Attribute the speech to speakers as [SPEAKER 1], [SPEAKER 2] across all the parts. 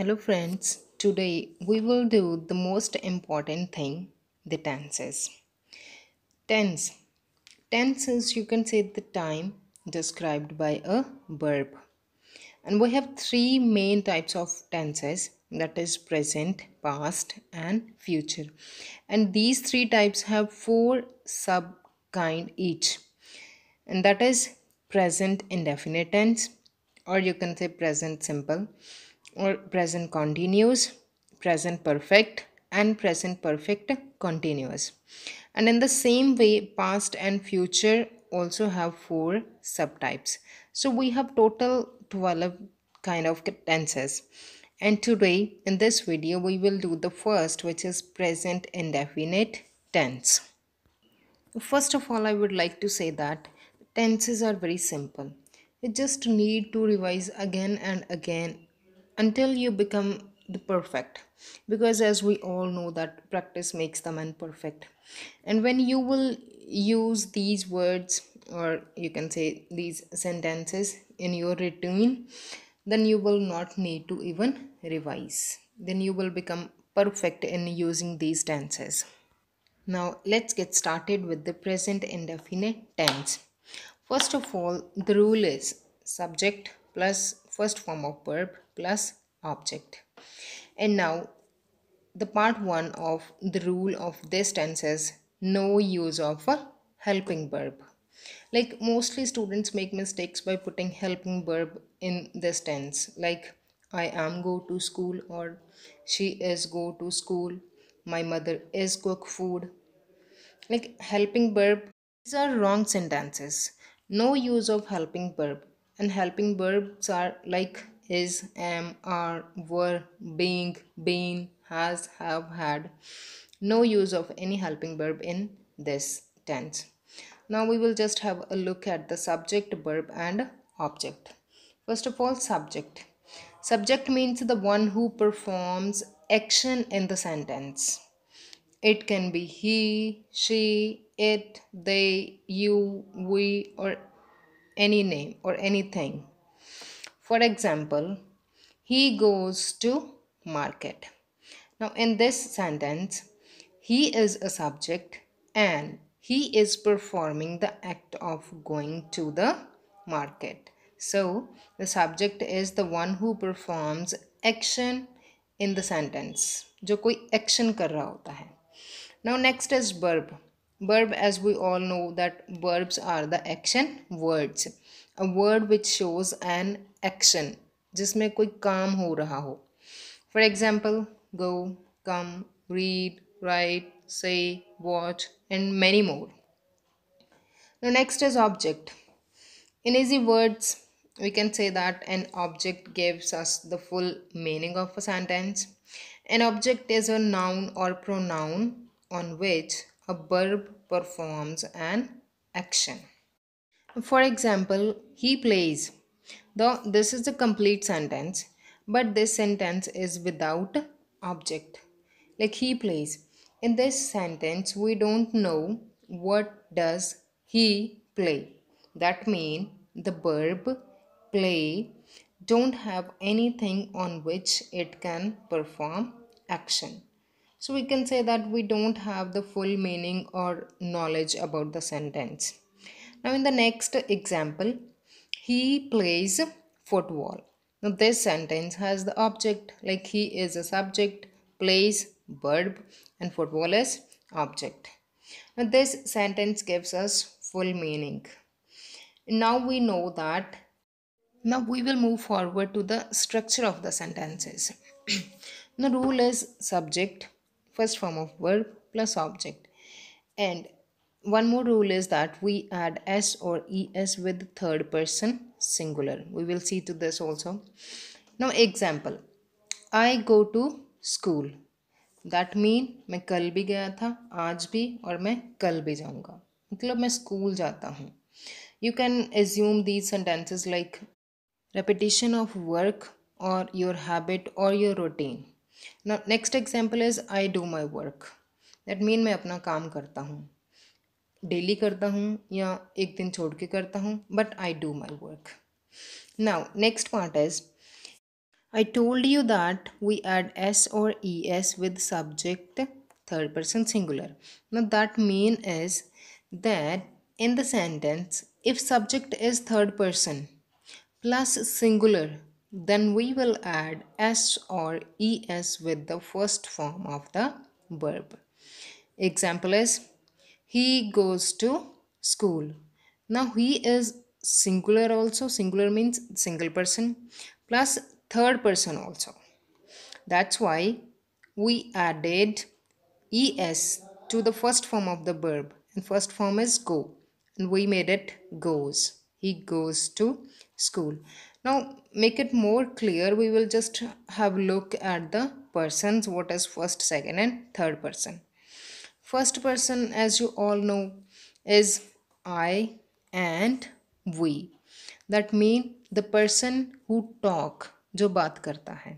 [SPEAKER 1] Hello friends, today we will do the most important thing, the tenses. Tense. Tenses. you can say the time described by a verb. And we have three main types of tenses that is present, past and future. And these three types have four sub kind each. And that is present indefinite tense or you can say present simple or present continuous, present perfect and present perfect continuous. And in the same way, past and future also have four subtypes. So we have total 12 kind of tenses. And today in this video, we will do the first, which is present indefinite tense. First of all, I would like to say that tenses are very simple. You just need to revise again and again until you become the perfect because as we all know that practice makes the man perfect and when you will use these words or you can say these sentences in your routine then you will not need to even revise then you will become perfect in using these tenses now let's get started with the present indefinite tense first of all the rule is subject plus first form of verb plus object. And now the part 1 of the rule of this tense is no use of a helping verb. Like mostly students make mistakes by putting helping verb in this tense like I am go to school or she is go to school, my mother is cook food. Like helping verb these are wrong sentences. No use of helping verb and helping verbs are like his am um, are were being been has have had no use of any helping verb in this tense now we will just have a look at the subject verb and object first of all subject subject means the one who performs action in the sentence it can be he she it they you we or any name or anything for example, he goes to market. Now, in this sentence, he is a subject and he is performing the act of going to the market. So, the subject is the one who performs action in the sentence. जो कोई action कर रहा होता है Now, next is verb. Verb, as we all know, that verbs are the action words. A word which shows an action जिसमें कोई काम हो रहा हो for example go come read write say watch and many more the next is object in easy words we can say that an object gives us the full meaning of a sentence. An object is a noun or pronoun on which a verb performs an action. For example, he plays. Though this is a complete sentence, but this sentence is without object. Like he plays. In this sentence, we don't know what does he play. That means the verb play don't have anything on which it can perform action. So we can say that we don't have the full meaning or knowledge about the sentence. Now in the next example, he plays football now this sentence has the object like he is a subject plays verb and football is object now this sentence gives us full meaning now we know that now we will move forward to the structure of the sentences the rule is subject first form of verb plus object and one more rule is that we add s or es with third person singular we will see to this also now example i go to school that mean main kal bhi gaya tha aaj bhi aur main kal bhi jaunga matlab main school jata hu you can assume these sentences like repetition of work or your habit or your routine now next example is i do my work that mean main apna kaam karta hu daily करता हूँ या एक दिन छोड़ के करता हूँ but I do my work now next part is I told you that we add S और E S with subject third person singular no that mean is that in the sentence if subject is third person plus singular then we will add S और E S with the first form of the verb example is he goes to school now he is singular also singular means single person plus third person also that's why we added es to the first form of the verb and first form is go and we made it goes he goes to school now make it more clear we will just have look at the persons what is first second and third person First person, as you all know, is I and we. That mean the person who talk, जो बात करता है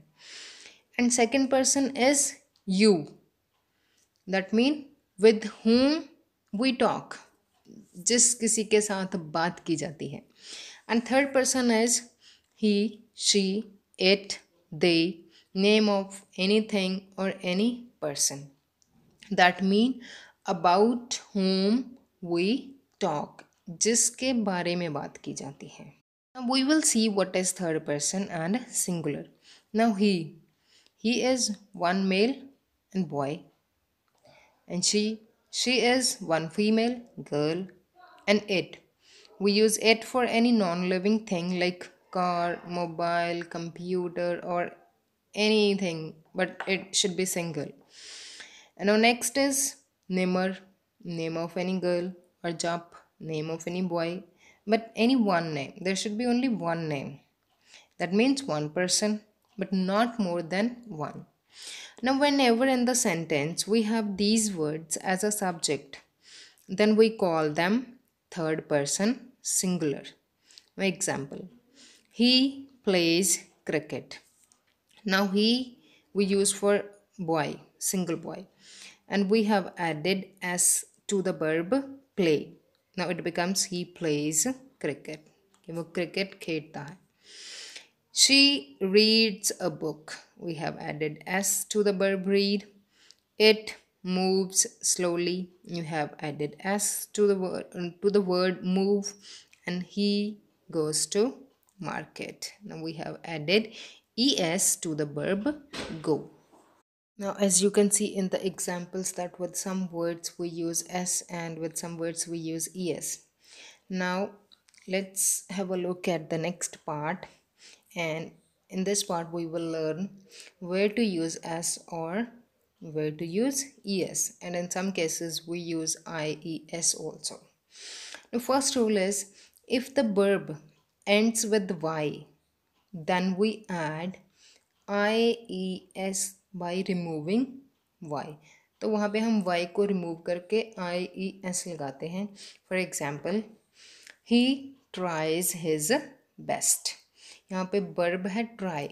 [SPEAKER 1] and second person is you that mean with whom we talk जिस किसी के साथ बात की जाती है and third person is he she it they name of any thing और any person that mean about whom we talk जिसके बारे में बात की जाती है we will see what is third person and singular now he he is one male and boy and she she is one female girl and it we use it for any non-living thing like car mobile computer or anything but it should be single and now next is or name of any girl or job, name of any boy, but any one name. There should be only one name. That means one person, but not more than one. Now, whenever in the sentence we have these words as a subject, then we call them third person singular. For example, he plays cricket. Now, he we use for boy single boy and we have added s to the verb play now it becomes he plays cricket कि वो cricket खेलता She reads a book. We have added s to the verb read. It moves slowly you have added s to the word to the word move and he goes to market now we have added es to the verb go now, as you can see in the examples that with some words we use S and with some words we use ES. Now, let's have a look at the next part and in this part we will learn where to use S or where to use ES and in some cases we use IES also. The first rule is if the verb ends with Y then we add IES by removing Y तो वहाँ पे हम Y को remove करके आई E S लगाते हैं for example he tries his best यहाँ पे बर्ब है try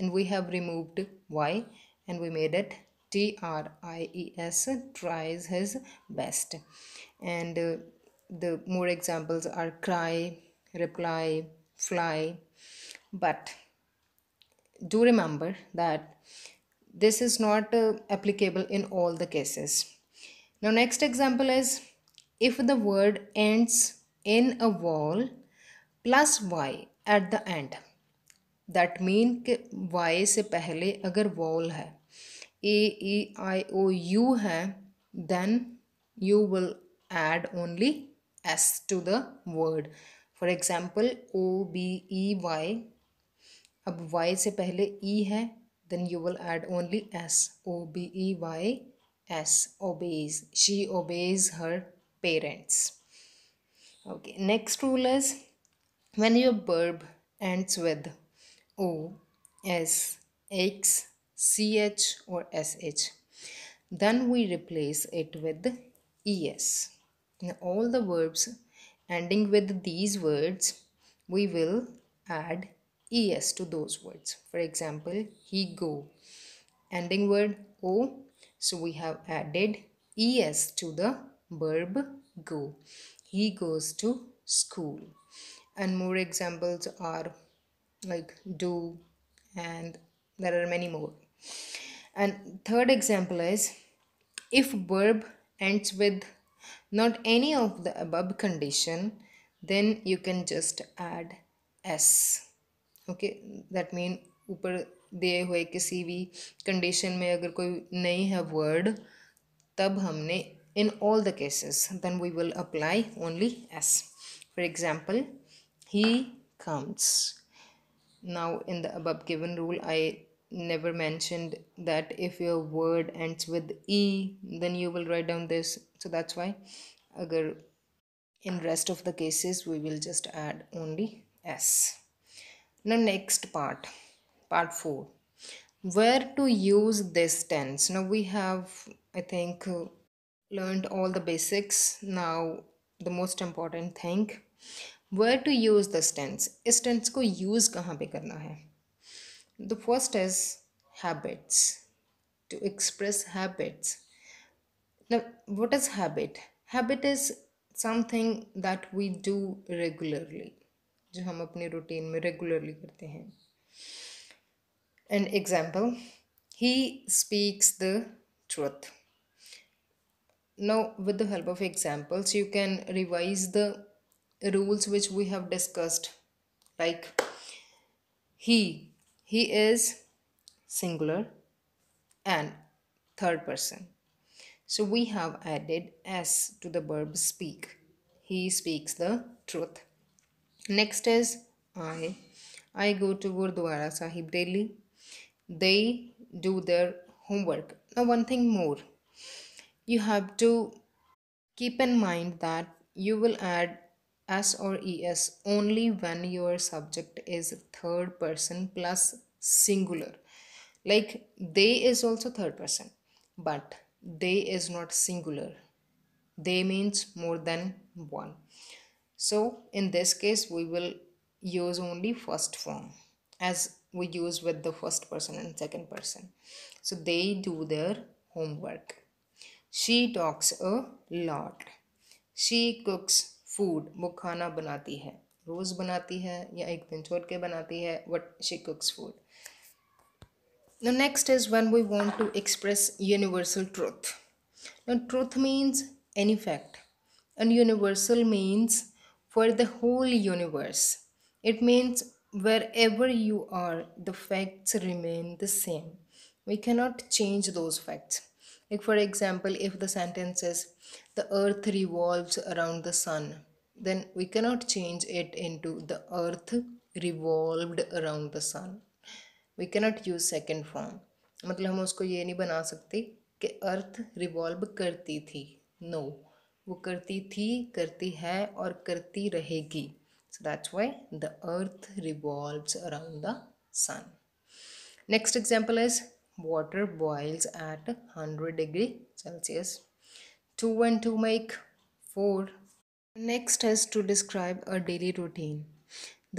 [SPEAKER 1] and we have removed Y and we made it T R I E S tries his best and the more examples are cry reply fly but do remember that this is not uh, applicable in all the cases now next example is if the word ends in a vowel plus y at the end that mean कि Y से पहले अगर vowel है A E I O U है then you will add only S to the word for example O B E Y अब y से पहले e है then you will add only s o b e y s obeys she obeys her parents okay next rule is when your verb ends with o s x ch or sh then we replace it with es now all the verbs ending with these words we will add es to those words. For example, he go. Ending word o. So we have added es to the verb go. He goes to school. And more examples are like do and there are many more. And third example is if verb ends with not any of the above condition then you can just add s okay that mean ऊपर दिए हुए किसी भी condition में अगर कोई नहीं है वर्ड तब हमने in all the cases then we will apply only S for example he comes now in the above given rule I never mentioned that if your word ends with E then you will write down this so that's why अगर in rest of the cases we will just add only S now next part part 4 where to use this tense now we have i think uh, learned all the basics now the most important thing where to use this tense Is tense ko use kahan pe karna hai? the first is habits to express habits now what is habit habit is something that we do regularly जो हम अपने routine में regularly करते हैं and example he speaks the truth now with the help of examples you can revise the rules which we have discussed like he he is singular and third person so we have added s to the verb speak he speaks the truth Next is I. I go to Gurdwara Sahib daily. They do their homework. Now, one thing more you have to keep in mind that you will add S or ES only when your subject is third person plus singular. Like they is also third person, but they is not singular. They means more than one. So in this case, we will use only first form as we use with the first person and second person. So they do their homework. She talks a lot. She cooks food. वो खाना बनाती है रोज़ बनाती है या एक दिन छोड़ के बनाती है What she cooks food. Now next is when we want to express universal truth. Now truth means any fact and universal means for the whole universe. It means wherever you are, the facts remain the same. We cannot change those facts. Like, for example, if the sentence is the earth revolves around the sun, then we cannot change it into the earth revolved around the sun. We cannot use second form. मतलब हम उसको ये नहीं बना सकते कि अर्थ revolve करती थी नो no. वो करती थी करती है और करती रहेगी so that's why the earth revolves around the sun next example is water boils at 100 degree celsius 2 and 2 make 4 next is to describe a daily routine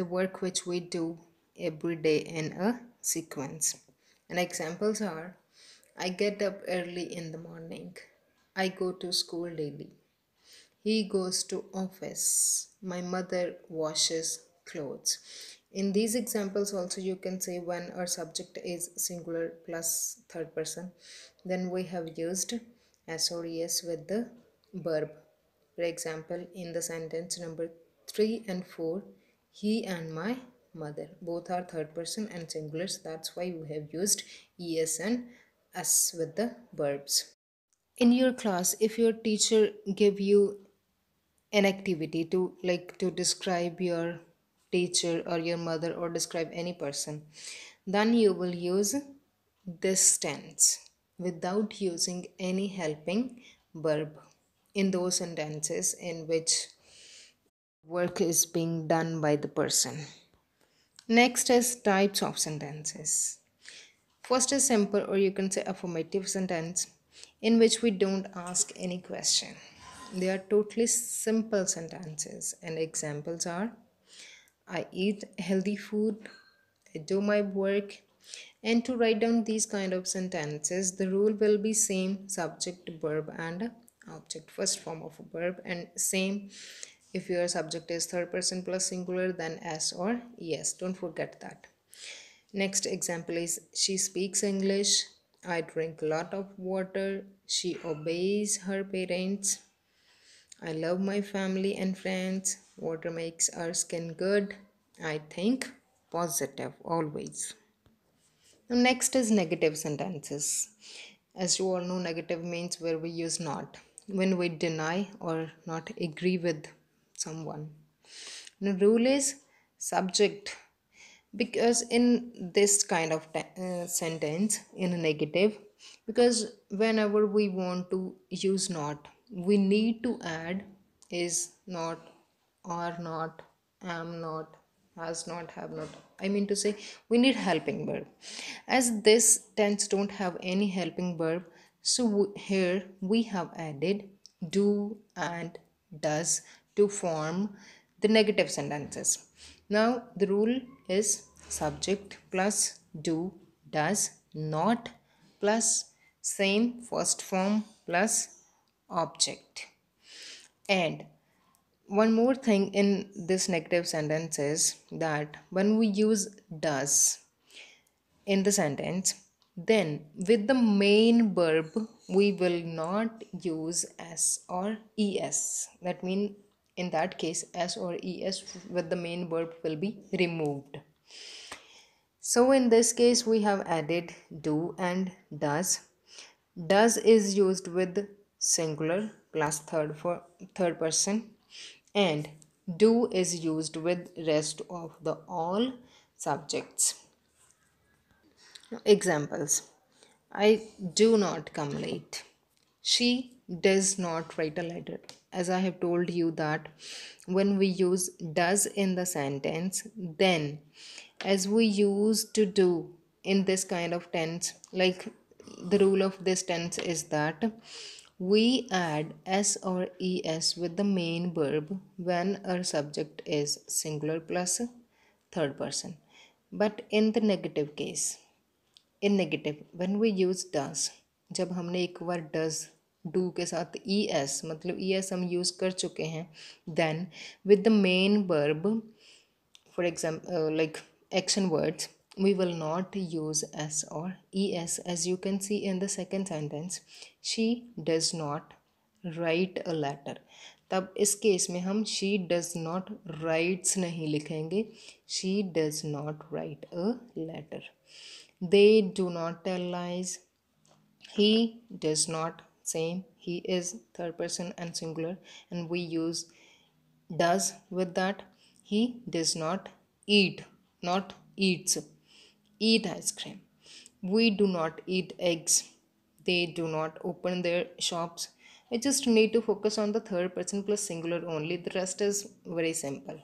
[SPEAKER 1] the work which we do every day in a sequence and examples are i get up early in the morning i go to school daily he goes to office. My mother washes clothes. In these examples also you can say when our subject is singular plus third person. Then we have used es with the verb. For example, in the sentence number 3 and 4, he and my mother. Both are third person and singulars. That's why we have used ES and S with the verbs. In your class, if your teacher give you an activity to like to describe your teacher or your mother or describe any person then you will use this tense without using any helping verb in those sentences in which work is being done by the person next is types of sentences first is simple or you can say affirmative sentence in which we don't ask any question they are totally simple sentences, and examples are I eat healthy food, I do my work. And to write down these kind of sentences, the rule will be same subject, verb, and object, first form of a verb, and same if your subject is third person plus singular, then s or es. Don't forget that. Next example is she speaks English. I drink a lot of water. She obeys her parents. I love my family and friends. Water makes our skin good. I think positive always. Now next is negative sentences. As you all know, negative means where we use not. When we deny or not agree with someone. The rule is subject because in this kind of uh, sentence in a negative because whenever we want to use not we need to add is not are not am not has not have not i mean to say we need helping verb as this tense don't have any helping verb so we, here we have added do and does to form the negative sentences now the rule is subject plus do does not plus same first form plus object and one more thing in this negative sentence is that when we use does in the sentence then with the main verb we will not use s or es that mean in that case s or es with the main verb will be removed so in this case we have added do and does does is used with singular plus third for third person and do is used with rest of the all subjects examples i do not come late she does not write a letter as i have told you that when we use does in the sentence then as we used to do in this kind of tense like the rule of this tense is that We add s or es with the main verb when our subject is singular plus third person. But in the negative case, in negative, when we use does, जब हमने एक बार does do के साथ es S मतलब E S हम use कर चुके हैं then with the main verb for exam like action words we will not use s or es as you can see in the second sentence she does not write a letter तब इस case में हम does not not rights नहीं लिखेंगे does not write a letter. They do not tell lies. He does not same. he is third person and singular and we use does with that he does not eat not eats eat ice cream. We do not eat eggs. They do not open their shops. I just need to focus on the third person plus singular only. The rest is very simple.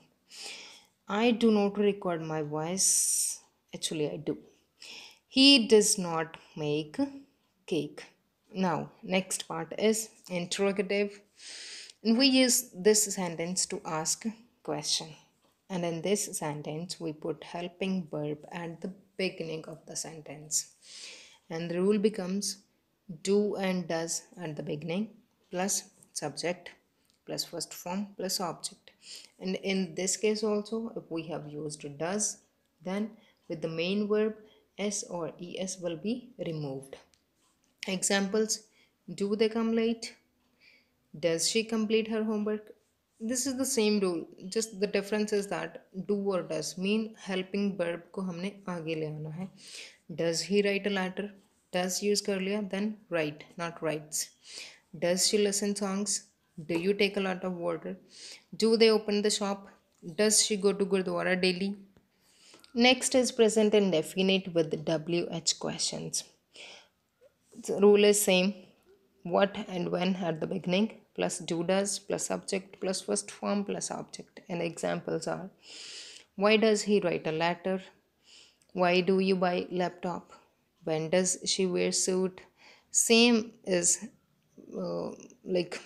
[SPEAKER 1] I do not record my voice. Actually, I do. He does not make cake. Now, next part is interrogative. And we use this sentence to ask question. And in this sentence, we put helping verb at the beginning of the sentence. And the rule becomes do and does at the beginning plus subject plus first form plus object. And in this case also, if we have used does, then with the main verb, s or es will be removed. Examples, do they come late? Does she complete her homework? this is the same rule just the difference is that do or does mean helping verb ko humne aage ले आना does he write a letter does use कर liya? then write not writes does she listen songs do you take a lot of water do they open the shop does she go to gurdwara daily next is present indefinite with wh questions the rule is same what and when at the beginning plus do does plus subject plus first form plus object and examples are why does he write a letter why do you buy laptop when does she wear suit same is uh, like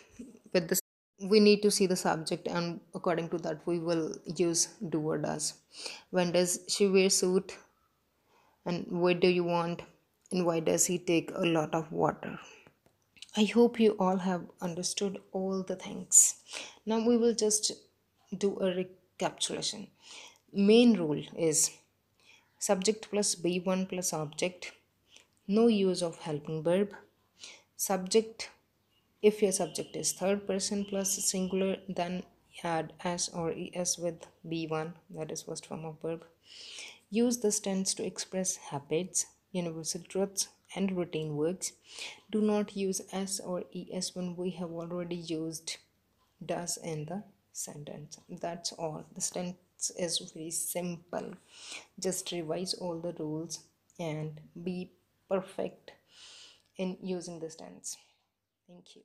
[SPEAKER 1] with this we need to see the subject and according to that we will use do or does when does she wear suit and what do you want and why does he take a lot of water I hope you all have understood all the things. Now we will just do a recapitulation. Main rule is subject plus B1 plus object, no use of helping verb. Subject, if your subject is third person plus singular, then add s or es with B1, that is first form of verb. Use this tense to express habits, universal truths, and routine works. Do not use s or es when we have already used does in the sentence. That's all. The sentence is very simple. Just revise all the rules and be perfect in using the tense. Thank you.